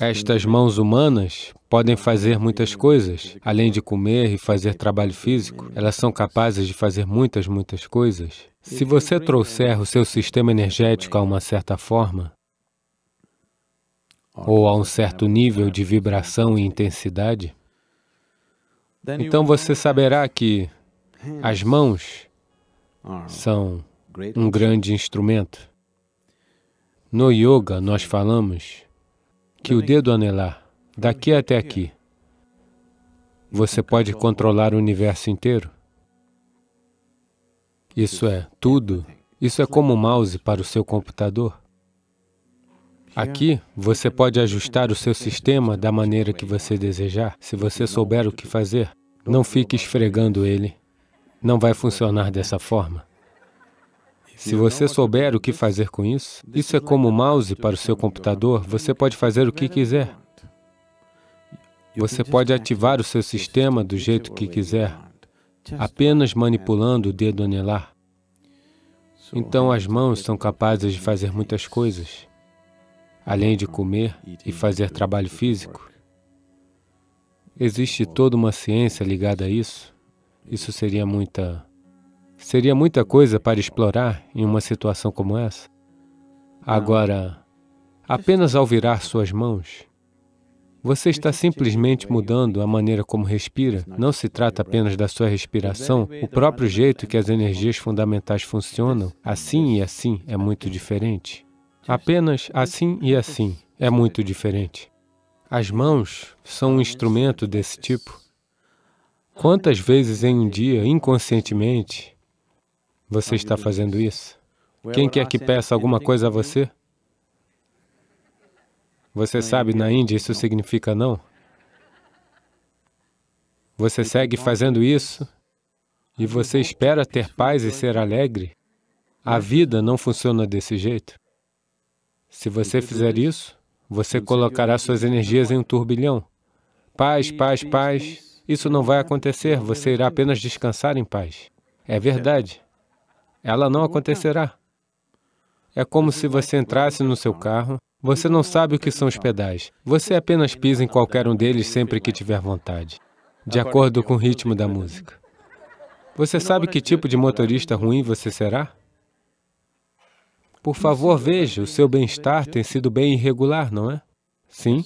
Estas mãos humanas podem fazer muitas coisas, além de comer e fazer trabalho físico. Elas são capazes de fazer muitas, muitas coisas. Se você trouxer o seu sistema energético a uma certa forma, ou a um certo nível de vibração e intensidade, então você saberá que as mãos são um grande instrumento. No yoga, nós falamos que o dedo anelar, daqui até aqui, você pode controlar o universo inteiro. Isso é tudo. Isso é como o mouse para o seu computador. Aqui, você pode ajustar o seu sistema da maneira que você desejar, se você souber o que fazer. Não fique esfregando ele. Não vai funcionar dessa forma. Se você souber o que fazer com isso, isso é como o mouse para o seu computador, você pode fazer o que quiser. Você pode ativar o seu sistema do jeito que quiser, apenas manipulando o dedo anelar. Então, as mãos são capazes de fazer muitas coisas, além de comer e fazer trabalho físico. Existe toda uma ciência ligada a isso. Isso seria muita Seria muita coisa para explorar em uma situação como essa. Agora, apenas ao virar suas mãos, você está simplesmente mudando a maneira como respira. Não se trata apenas da sua respiração, o próprio jeito que as energias fundamentais funcionam, assim e assim, é muito diferente. Apenas assim e assim é muito diferente. As mãos são um instrumento desse tipo. Quantas vezes em um dia, inconscientemente, você ah, está fazendo isso? Quem quer que peça alguma coisa a você? Você sabe, na Índia isso significa não. Você segue fazendo isso e você espera ter paz e ser alegre. A vida não funciona desse jeito. Se você fizer isso, você colocará suas energias em um turbilhão. Paz, paz, paz. Isso não vai acontecer, você irá apenas descansar em paz. É verdade ela não então, acontecerá. É como se então, você então, entrasse no seu carro, você não sabe o que são os pedais, você apenas pisa em qualquer um deles sempre que tiver vontade, de acordo com o ritmo da música. Você sabe que tipo de tá motorista ruim você será? Por favor, veja, o seu bem-estar tem sido bem irregular, não é? Sim.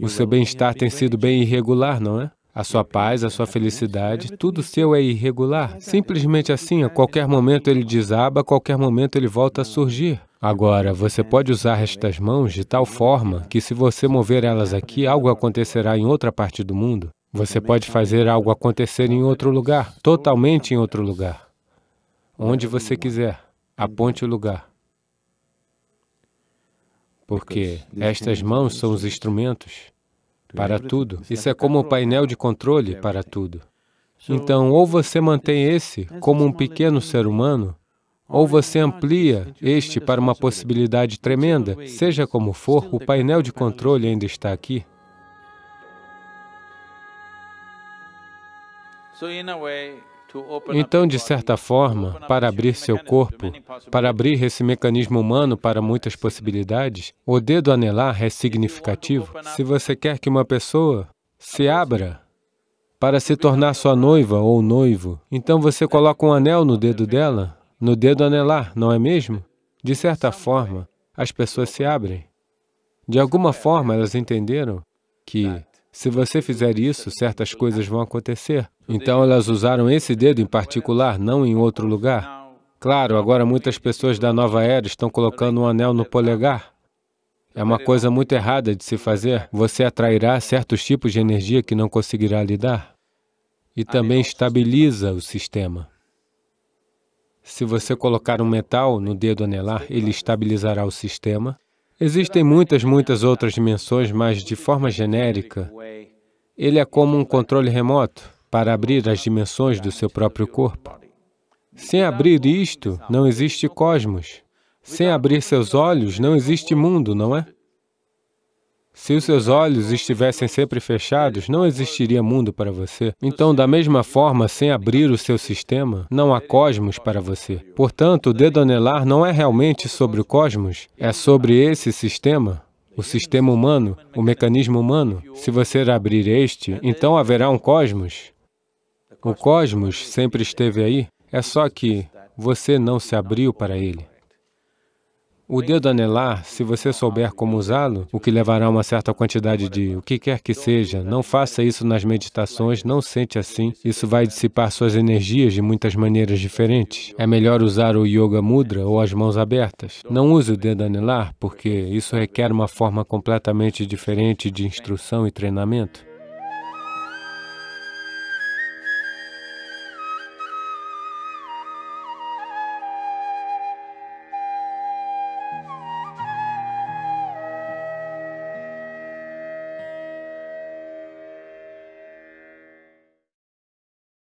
O seu bem-estar tem sido bem irregular, não é? A sua paz, a sua felicidade, tudo seu é irregular. Simplesmente assim, a qualquer momento ele desaba, a qualquer momento ele volta a surgir. Agora, você pode usar estas mãos de tal forma que, se você mover elas aqui, algo acontecerá em outra parte do mundo. Você pode fazer algo acontecer em outro lugar, totalmente em outro lugar. Onde você quiser, aponte o lugar. Porque estas mãos são os instrumentos para tudo. Isso é tá como o um painel né? de controle é, para é. tudo. Então, ou você mantém esse como um pequeno ser humano, ou você amplia este para uma possibilidade tremenda. Seja como for, o painel de controle ainda está aqui. So in a way, então, de certa forma, para abrir seu corpo, para abrir esse mecanismo humano para muitas possibilidades, o dedo anelar é significativo. Se você quer que uma pessoa se abra para se tornar sua noiva ou noivo, então você coloca um anel no dedo dela, no dedo anelar, não é mesmo? De certa forma, as pessoas se abrem. De alguma forma, elas entenderam que se você fizer isso, certas coisas vão acontecer. Então elas usaram esse dedo em particular, não em outro lugar. Claro, agora muitas pessoas da nova era estão colocando um anel no polegar. É uma coisa muito errada de se fazer. Você atrairá certos tipos de energia que não conseguirá lidar. E também estabiliza o sistema. Se você colocar um metal no dedo anelar, ele estabilizará o sistema Existem muitas, muitas outras dimensões, mas de forma genérica, ele é como um controle remoto para abrir as dimensões do seu próprio corpo. Sem abrir isto, não existe cosmos. Sem abrir seus olhos, não existe mundo, não é? Se os seus olhos estivessem sempre fechados, não existiria mundo para você. Então, da mesma forma, sem abrir o seu sistema, não há cosmos para você. Portanto, o dedonelar não é realmente sobre o cosmos, é sobre esse sistema, o sistema humano, o mecanismo humano. Se você abrir este, então haverá um cosmos. O cosmos sempre esteve aí, é só que você não se abriu para ele. O dedo anelar, se você souber como usá-lo, o que levará uma certa quantidade de o que quer que seja, não faça isso nas meditações, não sente assim. Isso vai dissipar suas energias de muitas maneiras diferentes. É melhor usar o yoga mudra ou as mãos abertas. Não use o dedo anelar, porque isso requer uma forma completamente diferente de instrução e treinamento.